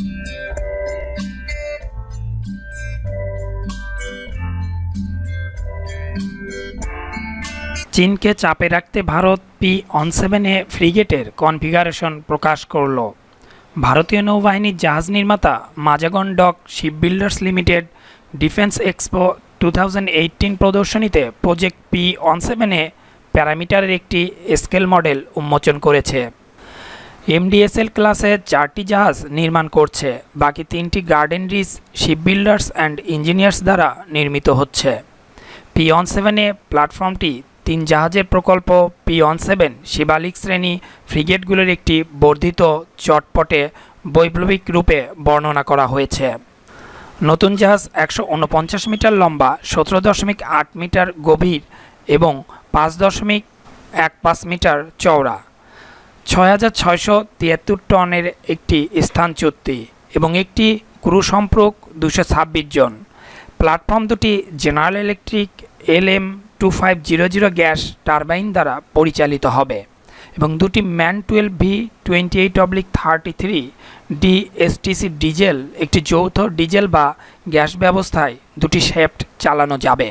চীনকে চাপে রাখতে ভারত পি অন সেভেনে ফ্রিগেটের কনফিগারেশন প্রকাশ করল ভারতীয় নৌবাহিনীর জাহাজ নির্মাতা Mazagon dock shipbuilders limited defence expo two প্রদর্শনীতে প্রজেক্ট পি অন সেভেনে প্যারামিটারের একটি স্কেল মডেল উন্মোচন করেছে এমডিএসএল ক্লাসে চারটি জাহাজ নির্মাণ করছে বাকি তিনটি Garden Reach Builders and Engineers দ্বারা নির্মিত হচ্ছে পি অন সেভেনে প্ল্যাটফর্মটি তিন জাহাজের প্রকল্প পি অন সেভেন শিবালিক শ্রেণী ফ্রিগেটগুলোর একটি বর্ধিত চটপটে বৈপ্লবিক রূপে বর্ণনা করা হয়েছে নতুন জাহাজ একশো উনপঞ্চাশ মিটার লম্বা সতেরো দশমিক আট মিটার গভীর এবং পাঁচ দশমিক এক পাঁচ মিটার চওড়া ছয় হাজার ছয়শো তিয়াত্তর টনের একটি স্থান চুক্তি এবং একটি ক্রু সম্পর্ক দুশো ছাব্বিশ জন প্ল্যাটফর্ম দুটি General Electric L M two five zero zero gas turbine দ্বারা পরিচালিত হবে এবং দুটি MAN twelve V twenty eight oblique thirty three DSTC diesel একটি যৌথ ডিজেল বা গ্যাস ব্যবস্থায় দুটি শেফট চালানো যাবে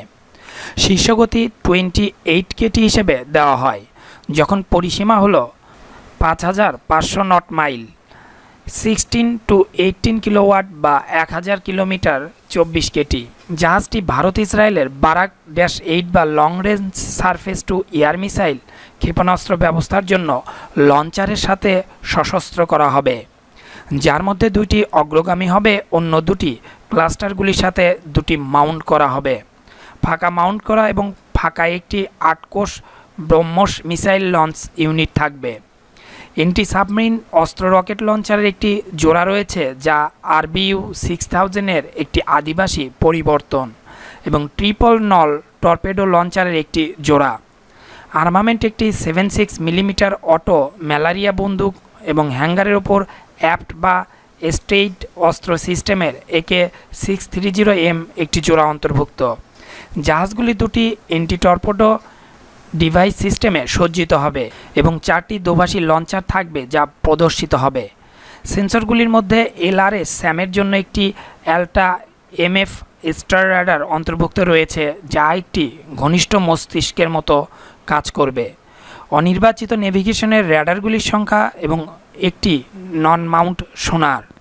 শীর্ষগতি টোয়েন্টি এইট কেটি হিসেবে দেওয়া হয় যখন পরিসীমা হলো পাঁচ হাজার পাঁচশো knot mile sixteen to eighteen kilowatt বা এক হাজার কিলোমিটার চব্বিশ কেটি জাহাজটি ভারত ইসরায়েলের বারাক ড্যাশ এইট বা long range surface to air missile ক্ষেপণাস্ত্র ব্যবস্থার জন্য লঞ্চারের সাথে সশস্ত্র করা হবে যার মধ্যে দুটি অগ্রগামী হবে অন্য দুটি ক্লাস্টারগুলির সাথে দুটি মাউন্ট করা হবে ফাঁকা মাউন্ট করা এবং ফাঁকা একটি আটকোষ ব্রহ্মস মিসাইল লঞ্চ ইউনিট থাকবে এন্টি সাবমেরিন অস্ত্র রকেট লঞ্চারের একটি জোড়া রয়েছে যা আরবিইউ সিক্স থাউজেন্ডের একটি আদিবাসী পরিবর্তন এবং ট্রিপল নল টর্পেডো লঞ্চারের একটি জোড়া আর্মামেন্ট একটি seven six millimetre Oto Melara বন্দুক এবং হ্যাঙ্গারের ওপর অ্যাপ্ট বা স্টেইট অস্ত্র সিস্টেমের একে সিক্স থ্রি জিরো এম একটি জোড়া অন্তর্ভুক্ত জাহাজগুলি দুটি এন্টি টর্পেডো ডিভাইস সিস্টেমে সজ্জিত হবে এবং চারটি দোভাষী লঞ্চার থাকবে যা প্রদর্শিত হবে সেন্সরগুলির মধ্যে এলআরএস স্যামের জন্য একটি অ্যাল্টা এমএফ স্টার রাডার অন্তর্ভুক্ত রয়েছে যা একটি ঘনিষ্ঠ মস্তিষ্কের মতো কাজ করবে অনির্বাচিত নেভিগেশনের র্যাডারগুলির সংখ্যা এবং একটি নন মাউন্ট সোনার